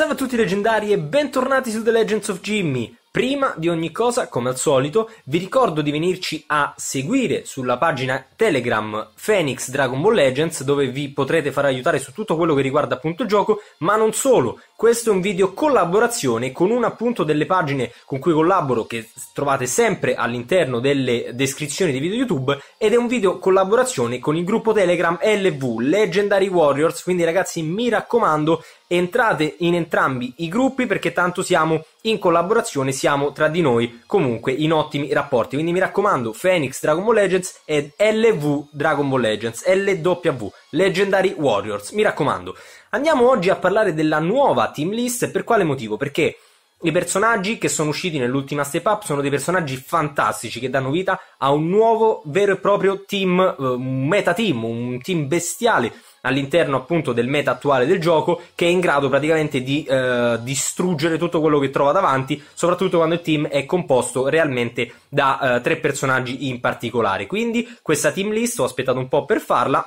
Salve a tutti leggendari e bentornati su The Legends of Jimmy. Prima di ogni cosa, come al solito, vi ricordo di venirci a seguire sulla pagina Telegram Phoenix Dragon Ball Legends dove vi potrete far aiutare su tutto quello che riguarda appunto il gioco, ma non solo, questo è un video collaborazione con una appunto delle pagine con cui collaboro che trovate sempre all'interno delle descrizioni dei video YouTube ed è un video collaborazione con il gruppo Telegram LV Legendary Warriors, quindi ragazzi mi raccomando entrate in entrambi i gruppi perché tanto siamo in collaborazione, siamo tra di noi comunque in ottimi rapporti. Quindi mi raccomando Phoenix Dragon Ball Legends ed LV Dragon Ball Legends, LW Legendary Warriors, mi raccomando. Andiamo oggi a parlare della nuova team list, per quale motivo? Perché i personaggi che sono usciti nell'ultima step up sono dei personaggi fantastici che danno vita a un nuovo vero e proprio team, eh, un meta team, un team bestiale all'interno appunto del meta attuale del gioco che è in grado praticamente di eh, distruggere tutto quello che trova davanti, soprattutto quando il team è composto realmente da eh, tre personaggi in particolare. Quindi questa team list ho aspettato un po' per farla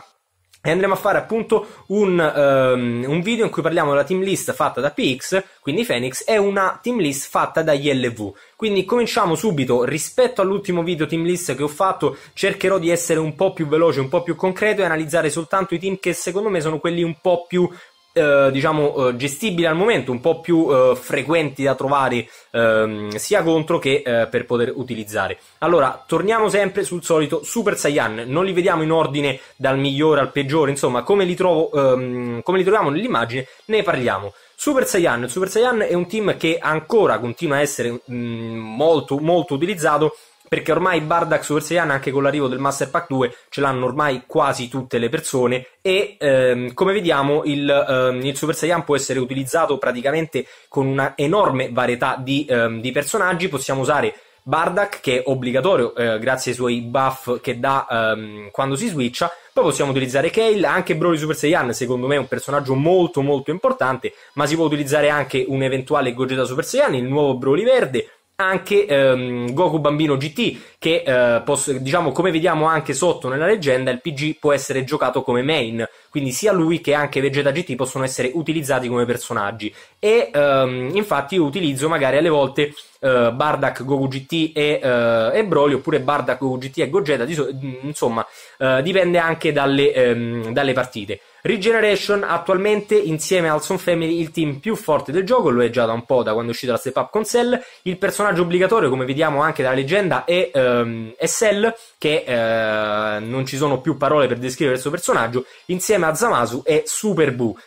e andremo a fare appunto un, um, un, video in cui parliamo della team list fatta da PX, quindi Phoenix, e una team list fatta da ILV. Quindi cominciamo subito, rispetto all'ultimo video team list che ho fatto, cercherò di essere un po' più veloce, un po' più concreto e analizzare soltanto i team che secondo me sono quelli un po' più eh, diciamo eh, gestibili al momento, un po' più eh, frequenti da trovare ehm, sia contro che eh, per poter utilizzare. Allora, torniamo sempre sul solito Super Saiyan, non li vediamo in ordine dal migliore al peggiore, insomma, come li, trovo, ehm, come li troviamo nell'immagine ne parliamo. Super Saiyan, Super Saiyan è un team che ancora continua a essere mh, mm, molto, molto utilizzato perché ormai Bardax Ursian anche con l'arrivo del Master Pack 2 ce l'hanno ormai quasi tutte le persone e ehm, come vediamo il, ehm, il, Super Saiyan può essere utilizzato praticamente con una enorme varietà di, ehm, di personaggi, possiamo usare Bardak che è obbligatorio eh, grazie ai suoi buff che dà ehm, quando si switcha. Poi possiamo utilizzare Kale, anche Broly Super Saiyan secondo me è un personaggio molto molto importante, ma si può utilizzare anche un eventuale Gogeta Super Saiyan, il nuovo Broly verde, anche ehm, Goku Bambino GT, che eh, posso, diciamo come vediamo anche sotto nella leggenda, il PG può essere giocato come main, quindi sia lui che anche Vegeta GT possono essere utilizzati come personaggi. E ehm, infatti io utilizzo magari alle volte eh, Bardak, Goku GT e, eh, e Broly, oppure Bardak, Goku GT e Gogeta, di, insomma, eh, dipende anche dalle, ehm, dalle partite. Regeneration attualmente insieme a Alson Family il team più forte del gioco, lo è già da un po' da quando è uscita la step up con Cell, il personaggio obbligatorio come vediamo anche dalla leggenda è, ehm, è Cell che eh, non ci sono più parole per descrivere il suo personaggio, insieme a Zamasu è Super Boo.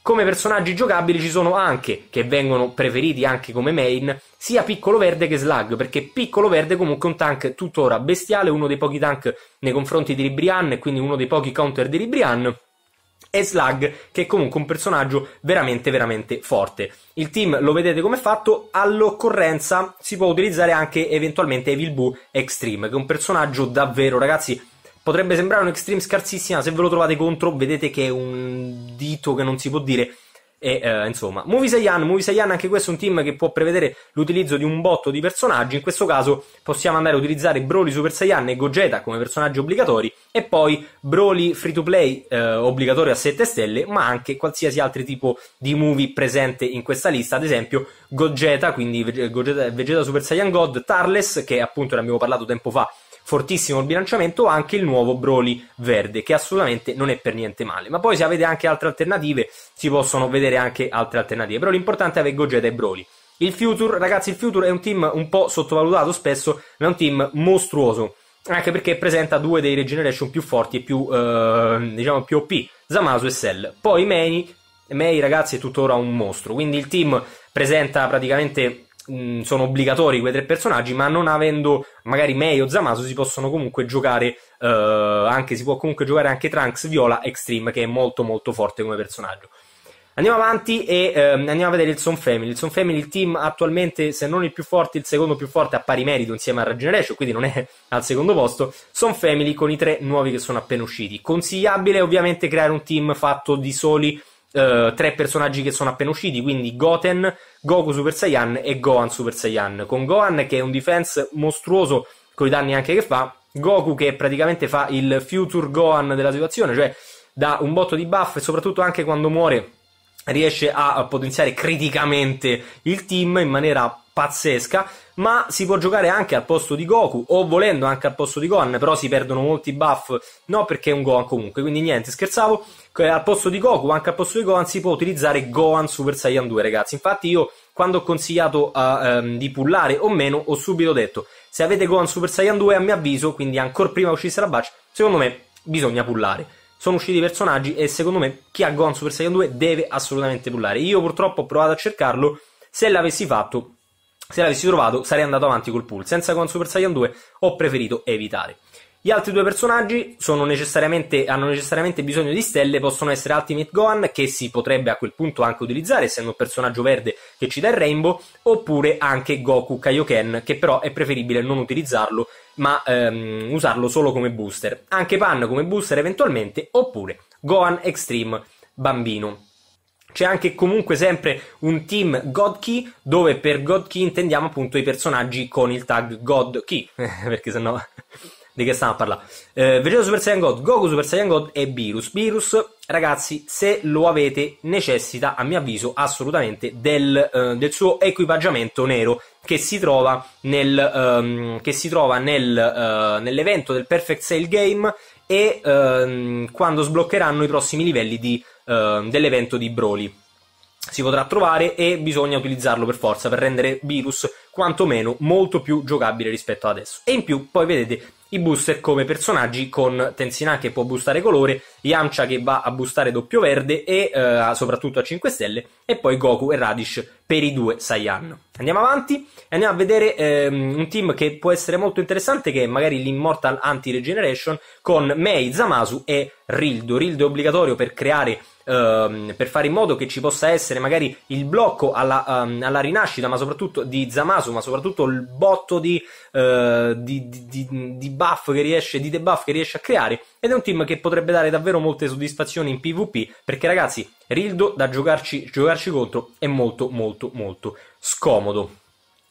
Come personaggi giocabili ci sono anche, che vengono preferiti anche come main, sia Piccolo Verde che Slug, perché Piccolo Verde è comunque un tank tuttora bestiale, uno dei pochi tank nei confronti di Librian e quindi uno dei pochi counter di Librian e Slug, che è comunque un personaggio veramente, veramente forte. Il team lo vedete come è fatto, all'occorrenza si può utilizzare anche eventualmente Evil Boo Extreme, che è un personaggio davvero, ragazzi, potrebbe sembrare un Extreme scarsissima, se ve lo trovate contro vedete che è un dito che non si può dire e eh, insomma, Movies Ayan, Movies Ayan, anche questo è un team che può prevedere l'utilizzo di un botto di personaggi. In questo caso possiamo andare a utilizzare Broly Super Saiyan e Gogeta come personaggi obbligatori, e poi Broly free to play eh, obbligatorio a 7 stelle, ma anche qualsiasi altro tipo di movie presente in questa lista. Ad esempio, Gogeta, quindi Vegeta, Vegeta Super Saiyan God, Tarles, che appunto ne abbiamo parlato tempo fa fortissimo il bilanciamento, anche il nuovo Broly verde, che assolutamente non è per niente male. Ma poi se avete anche altre alternative, si possono vedere anche altre alternative. Però l'importante è avere Gogeta e Broly. Il Future, ragazzi, il Future è un team un po' sottovalutato spesso, ma è un team mostruoso. Anche perché presenta due dei regeneration più forti e più, eh, diciamo, più OP, Zamasu e Cell. Poi Mei, Mei, ragazzi, è tuttora un mostro. Quindi il team presenta praticamente Mm, sono obbligatori quei tre personaggi, ma non avendo magari Mei o Zamasu si possono comunque giocare eh, anche, si può comunque giocare anche Trunks Viola Extreme, che è molto molto forte come personaggio. Andiamo avanti e ehm, andiamo a vedere il Son Family. Il Son Family, il team attualmente, se non il più forte, il secondo più forte a pari merito insieme a Regeneration, quindi non è al secondo posto. Son Family con i tre nuovi che sono appena usciti. Consigliabile ovviamente creare un team fatto di soli eh, tre personaggi che sono appena usciti, quindi Goten, Goku Super Saiyan e Gohan Super Saiyan, con Gohan che è un defense mostruoso con i danni anche che fa, Goku che praticamente fa il future Gohan della situazione, cioè dà un botto di buff e soprattutto anche quando muore riesce a potenziare criticamente il team in maniera pazzesca, ma si può giocare anche al posto di Goku o volendo anche al posto di Gohan, però si perdono molti buff, no perché è un Gohan comunque, quindi niente, scherzavo, al posto di Goku, anche al posto di Gohan si può utilizzare Gohan Super Saiyan 2 ragazzi, infatti io quando ho consigliato uh, um, di pullare o meno ho subito detto se avete Gohan Super Saiyan 2 a mio avviso, quindi ancora prima uscisse la batch, secondo me bisogna pullare sono usciti i personaggi e secondo me chi ha Gohan Super Saiyan 2 deve assolutamente pullare. Io purtroppo ho provato a cercarlo, se l'avessi fatto se l'avessi trovato sarei andato avanti col pool, senza con Super Saiyan 2 ho preferito evitare. Gli altri due personaggi necessariamente, hanno necessariamente bisogno di stelle, possono essere Ultimate Gohan, che si potrebbe a quel punto anche utilizzare, essendo un personaggio verde che ci dà il Rainbow, oppure anche Goku Kaioken, che però è preferibile non utilizzarlo, ma ehm, usarlo solo come booster. Anche Pan come booster eventualmente, oppure Gohan Extreme bambino. C'è anche comunque sempre un team God Key, dove per God Key intendiamo appunto i personaggi con il tag God Key, perché sennò di che stiamo a parlare. Eh, Vegeta Super Saiyan God, Goku Super Saiyan God e Virus. Virus, ragazzi, se lo avete, necessita, a mio avviso, assolutamente del, eh, del suo equipaggiamento nero che si trova, nel, ehm, che si trova nel, eh, nell'evento del Perfect Sale Game e ehm, quando sbloccheranno i prossimi livelli di Ehm, dell'evento di Broly. Si potrà trovare e bisogna utilizzarlo per forza per rendere Virus quantomeno molto più giocabile rispetto ad adesso. E in più poi vedete i booster come personaggi con Tensina che può boostare colore, Yamcha che va a boostare doppio verde e eh, soprattutto a 5 stelle e poi Goku e Radish per i due Saiyan. Andiamo avanti e andiamo a vedere ehm, un team che può essere molto interessante che è magari l'Immortal Anti-Regeneration con Mei, Zamasu e Rildo. Rildo è obbligatorio per creare ehm, per fare in modo che ci possa essere magari il blocco alla, ehm, alla rinascita, ma soprattutto di Zamasu, ma soprattutto il botto di, eh, di, di, di, buff che riesce, di debuff che riesce a creare. Ed è un team che potrebbe dare davvero molte soddisfazioni in PvP, perché ragazzi, Rildo da giocarci, giocarci contro è molto molto molto scomodo.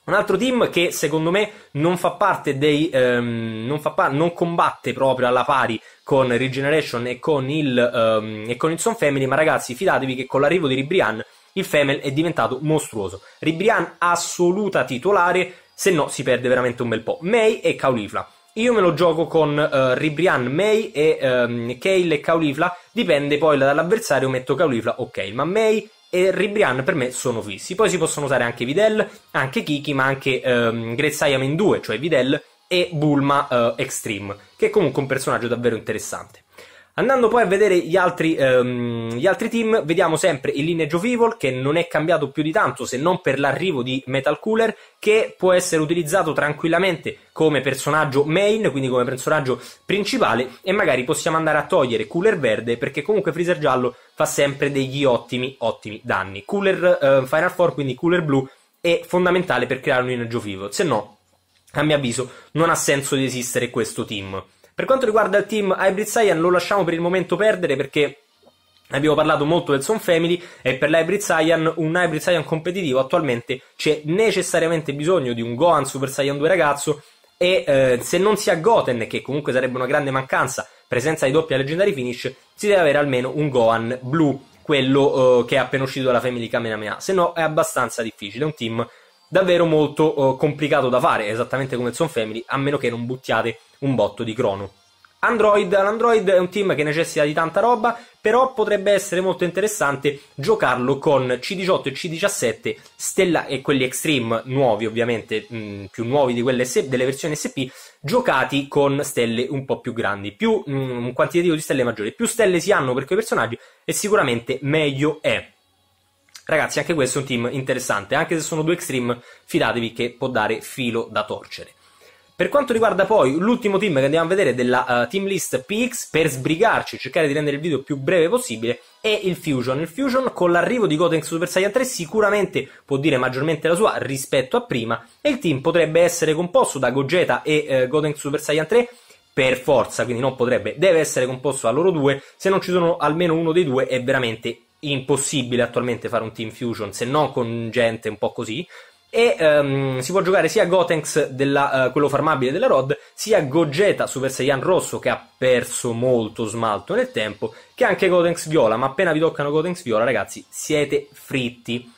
Un altro team che secondo me non fa parte dei. Ehm, non, fa par- non, combatte proprio alla pari con Regeneration e con il, ehm, e con il Son Family, ma ragazzi, fidatevi che con l'arrivo di Ribrian il Femel è diventato mostruoso. Ribrian assoluta titolare, se no si perde veramente un bel po'. Mei e Caulifla. Io me lo gioco con uh, Ribrian, May e um, Kale e Caulifla, dipende poi dall'avversario, metto Caulifla o Kale, ma Mei e Ribrian per me sono fissi. Poi si possono usare anche Videl, anche Kiki, ma anche ehm, Grezzaiam in 2, cioè Videl e Bulma eh, Extreme, che è comunque un personaggio davvero interessante. Andando poi a vedere gli altri, ehm, gli altri team, vediamo sempre il lineage of Evil che non è cambiato più di tanto se non per l'arrivo di Metal Cooler che può essere utilizzato tranquillamente come personaggio main, quindi come personaggio principale e magari possiamo andare a togliere Cooler Verde perché comunque Freezer Giallo fa sempre degli ottimi, ottimi danni. Cooler eh, Final Four, quindi Cooler Blu, è fondamentale per creare un lineage of Evil, se no, a mio avviso, non ha senso di esistere questo team. Per quanto riguarda il team Hybrid Saiyan, lo lasciamo per il momento perdere perché abbiamo parlato molto del Son Family e per l'Hybrid Saiyan, un Hybrid Saiyan competitivo attualmente c'è necessariamente bisogno di un Gohan Super Saiyan 2 ragazzo e eh, se non si ha Goten, che comunque sarebbe una grande mancanza, presenza di doppia leggendary finish, si deve avere almeno un Gohan blu quello uh, che è appena uscito dalla Family Kamehameha, se no è abbastanza difficile, è un team davvero molto eh, complicato da fare, esattamente come il Son Family, a meno che non buttiate un botto di crono. Android, l'Android è un team che necessita di tanta roba, però potrebbe essere molto interessante giocarlo con C18 e C17 Stella e quelli Extreme nuovi ovviamente, mh, mm, più nuovi di quelle delle versioni SP, giocati con stelle un po' più grandi, più mh, mm, un quantitativo di stelle maggiore. Più stelle si hanno per quei personaggi e sicuramente meglio è. Ragazzi, anche questo è un team interessante, anche se sono due extreme, fidatevi che può dare filo da torcere. Per quanto riguarda poi l'ultimo team che andiamo a vedere della uh, team list PX, per sbrigarci, e cercare di rendere il video più breve possibile, è il Fusion. Il Fusion con l'arrivo di Gotenks Super Saiyan 3 sicuramente può dire maggiormente la sua rispetto a prima e il team potrebbe essere composto da Gogeta e uh, Gotenks Super Saiyan 3 per forza, quindi non potrebbe, deve essere composto da loro due, se non ci sono almeno uno dei due è veramente impossibile attualmente fare un team fusion se non con gente un po' così e um, si può giocare sia Gotenks della, uh, quello farmabile della Rod sia Gogeta Super Saiyan rosso che ha perso molto smalto nel tempo che anche Gotenks viola ma appena vi toccano Gotenks viola ragazzi siete fritti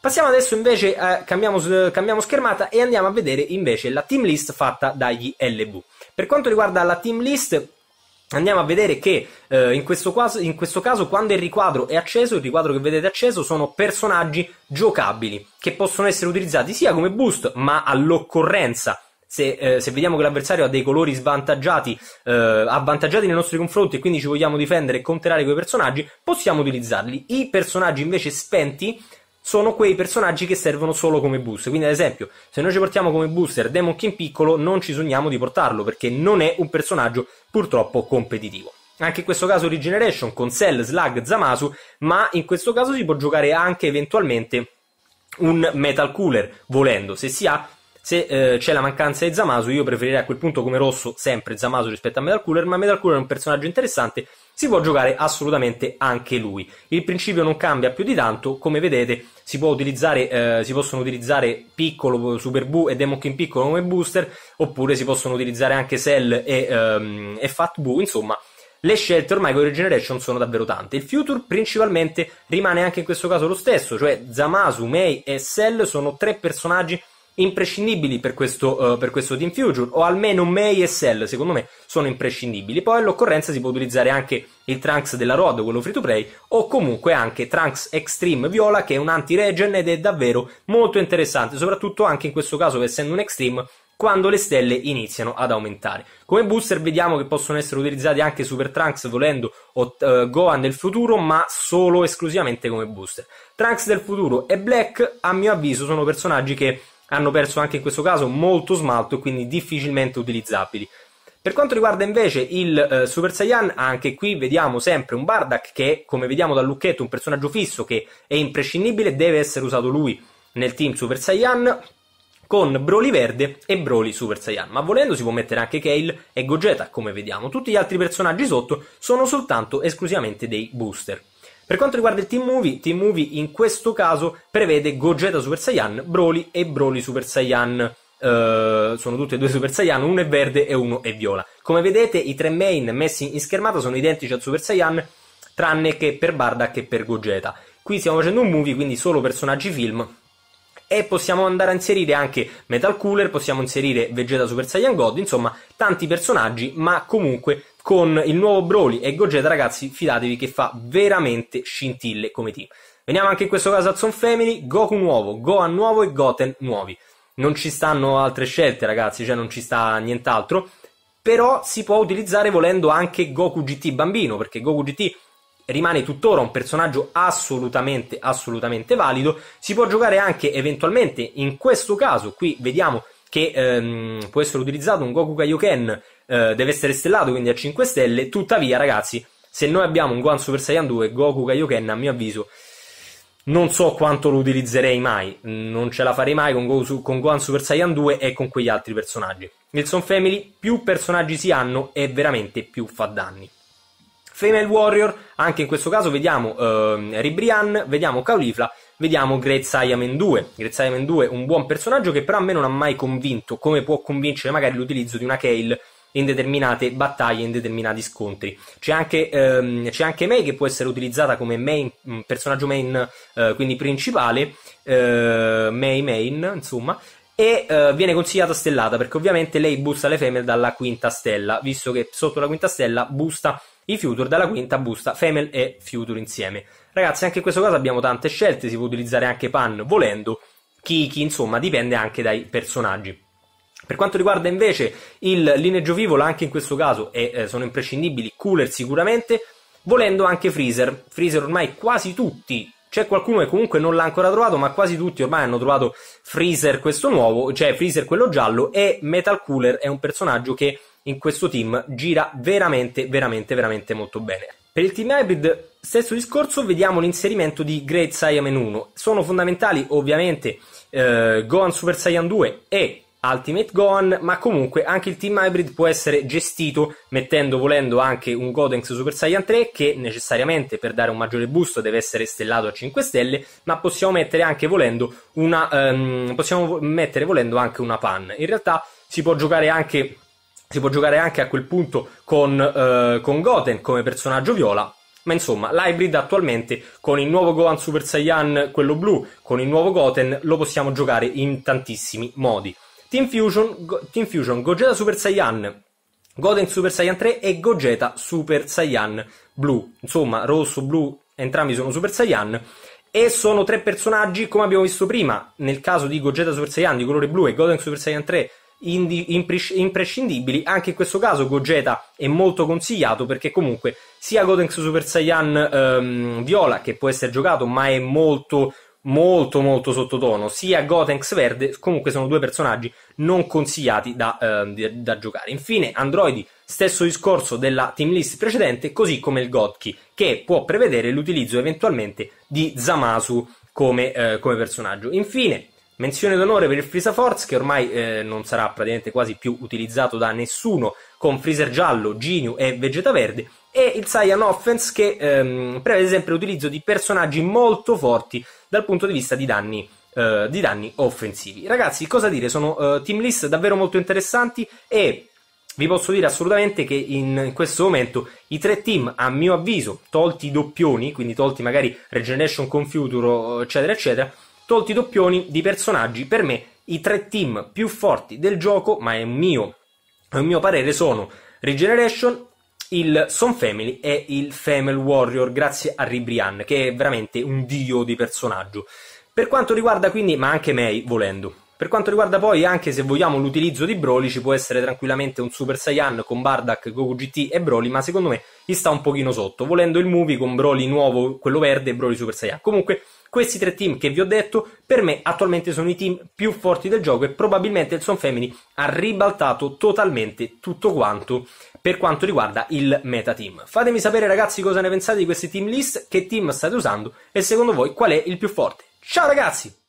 passiamo adesso invece a, eh, cambiamo, cambiamo schermata e andiamo a vedere invece la team list fatta dagli LV per quanto riguarda la team list Andiamo a vedere che eh, in, questo caso, in, questo caso, quando il riquadro è acceso, il riquadro che vedete acceso sono personaggi giocabili che possono essere utilizzati sia come boost, ma all'occorrenza. Se, eh, se vediamo che l'avversario ha dei colori svantaggiati, eh, avvantaggiati nei nostri confronti e quindi ci vogliamo difendere e counterare quei personaggi, possiamo utilizzarli. I personaggi invece spenti sono quei personaggi che servono solo come booster. Quindi, ad esempio, se noi ci portiamo come booster Demon King piccolo, non ci sogniamo di portarlo perché non è un personaggio purtroppo competitivo. Anche in questo caso Regeneration con Cell, Slug, Zamasu, ma in questo caso si può giocare anche eventualmente un Metal Cooler, volendo, se si ha se eh, c'è la mancanza di Zamasu, io preferirei a quel punto come rosso sempre Zamasu rispetto a Metal Cooler, ma Metal Cooler è un personaggio interessante, si può giocare assolutamente anche lui. Il principio non cambia più di tanto, come vedete si, eh, si possono utilizzare piccolo Super Boo e Demon King piccolo come booster, oppure si possono utilizzare anche Cell e, ehm, e Fat Boo, insomma. Le scelte ormai con Regeneration sono davvero tante. Il future principalmente rimane anche in questo caso lo stesso, cioè Zamasu, Mei e Cell sono tre personaggi imprescindibili per questo, uh, per questo Team Future, o almeno May e Cell, secondo me, sono imprescindibili. Poi all'occorrenza si può utilizzare anche il Trunks della Rod, quello free to play, o comunque anche Trunks Extreme Viola, che è un anti-regen ed è davvero molto interessante, soprattutto anche in questo caso, essendo un Extreme, quando le stelle iniziano ad aumentare. Come booster vediamo che possono essere utilizzati anche Super Trunks volendo o uh, Gohan del futuro, ma solo esclusivamente come booster. Trunks del futuro e Black, a mio avviso, sono personaggi che hanno perso anche in questo caso molto smalto e quindi difficilmente utilizzabili. Per quanto riguarda invece il eh, Super Saiyan, anche qui vediamo sempre un Bardak che, come vediamo dal lucchetto, un personaggio fisso che è imprescindibile, deve essere usato lui nel team Super Saiyan con Broly verde e Broly Super Saiyan, ma volendo si può mettere anche Kale e Gogeta, come vediamo. Tutti gli altri personaggi sotto sono soltanto esclusivamente dei booster. Per quanto riguarda il Team Movie, Team Movie in questo caso prevede Gogeta Super Saiyan, Broly e Broly Super Saiyan. Uh, sono tutti e due Super Saiyan, uno è verde e uno è viola. Come vedete, i tre main messi in schermata sono identici al Super Saiyan, tranne che per Bardak e per Gogeta. Qui stiamo facendo un movie, quindi solo personaggi film. E possiamo andare a inserire anche Metal Cooler, possiamo inserire Vegeta Super Saiyan God, insomma, tanti personaggi, ma comunque con il nuovo Broly e Gogeta, ragazzi, fidatevi che fa veramente scintille come team. Veniamo anche in questo caso a Son Family, Goku nuovo, Gohan nuovo e Goten nuovi. Non ci stanno altre scelte, ragazzi, cioè non ci sta nient'altro. Però si può utilizzare volendo anche Goku GT bambino, perché Goku GT rimane tuttora un personaggio assolutamente, assolutamente valido. Si può giocare anche eventualmente, in questo caso, qui vediamo che ehm, può essere utilizzato un Goku Kaioken eh, deve essere stellato, quindi a 5 stelle. Tuttavia, ragazzi, se noi abbiamo un Guan Super Saiyan 2 Goku Kaioken, a mio avviso, non so quanto lo utilizzerei mai. Non ce la farei mai con, Goku, con Gohan Super Saiyan 2 e con quegli altri personaggi. Nelson Family, più personaggi si hanno e veramente più fa danni. Female Warrior, anche in questo caso vediamo eh, Ribrian, vediamo Caulifla, vediamo Great Saiyaman 2. Great Saiyaman 2 un buon personaggio che però a me non ha mai convinto, come può convincere magari l'utilizzo di una Kale in determinate battaglie, in determinati scontri. C'è anche, ehm, c'è anche May che può essere utilizzata come main, mm, personaggio main, eh, quindi principale, eh, May main, insomma, e eh, viene consigliata stellata perché ovviamente lei busta le femel dalla quinta stella, visto che sotto la quinta stella busta i future, dalla quinta busta femel e future insieme. Ragazzi, anche in questo caso abbiamo tante scelte, si può utilizzare anche pan volendo, Kiki, insomma, dipende anche dai personaggi. Per quanto riguarda invece il lineggio vivola, anche in questo caso è, eh, sono imprescindibili cooler sicuramente, volendo anche freezer. Freezer ormai quasi tutti c'è qualcuno che comunque non l'ha ancora trovato, ma quasi tutti ormai hanno trovato Freezer questo nuovo, cioè Freezer quello giallo e Metal Cooler è un personaggio che in questo team gira veramente veramente veramente molto bene. Per il team hybrid stesso discorso, vediamo l'inserimento di Great Saiyaman 1. Sono fondamentali ovviamente eh, Gohan Super Saiyan 2 e Ultimate Gohan, ma comunque anche il team hybrid può essere gestito mettendo volendo anche un Gotenks Super Saiyan 3 che necessariamente per dare un maggiore boost deve essere stellato a 5 stelle, ma possiamo mettere anche volendo una um, possiamo mettere volendo anche una pan. In realtà si può giocare anche si può giocare anche a quel punto con, uh, con Goten come personaggio viola, ma insomma, l'hybrid attualmente con il nuovo Gohan Super Saiyan, quello blu, con il nuovo Goten, lo possiamo giocare in tantissimi modi. Team Fusion, Go- Team Fusion Gogeta Super Saiyan, Goten Super Saiyan 3 e Gogeta Super Saiyan blu. Insomma, rosso, blu, entrambi sono Super Saiyan. E sono tre personaggi, come abbiamo visto prima, nel caso di Gogeta Super Saiyan di colore blu e Goten Super Saiyan 3 indi- impres- imprescindibili. Anche in questo caso Gogeta è molto consigliato perché comunque sia Goten Super Saiyan ehm, viola, che può essere giocato, ma è molto molto molto sottotono, sia Gotenks Verde, comunque sono due personaggi non consigliati da, eh, da giocare. Infine, Androidi, stesso discorso della team list precedente, così come il Godki, che può prevedere l'utilizzo eventualmente di Zamasu come, eh, come personaggio. Infine, Menzione d'onore per il Freeza Force, che ormai eh, non sarà praticamente quasi più utilizzato da nessuno, con Freezer Giallo, Geniu e Vegeta Verde, e il Saiyan Offense che ehm, prevede sempre l'utilizzo di personaggi molto forti dal punto di vista di danni Uh, di danni offensivi. Ragazzi, cosa dire? Sono uh, team list davvero molto interessanti e vi posso dire assolutamente che in, questo momento i tre team, a mio avviso, tolti i doppioni, quindi tolti magari Regeneration con Futuro, eccetera, eccetera, tolti i doppioni di personaggi, per me i tre team più forti del gioco, ma è un mio, è un mio parere, sono Regeneration, il Son Family e il Female Warrior grazie a Ribrian, che è veramente un dio di personaggio. Per quanto riguarda quindi, ma anche Mei volendo. Per quanto riguarda poi, anche se vogliamo l'utilizzo di Broly, ci può essere tranquillamente un Super Saiyan con Bardak, Goku GT e Broly, ma secondo me gli sta un pochino sotto, volendo il movie con Broly nuovo, quello verde e Broly Super Saiyan. Comunque, questi tre team che vi ho detto, per me attualmente sono i team più forti del gioco e probabilmente il Son Family ha ribaltato totalmente tutto quanto per quanto riguarda il meta team. Fatemi sapere ragazzi cosa ne pensate di questi team list, che team state usando e secondo voi qual è il più forte. Ciao ragazzi!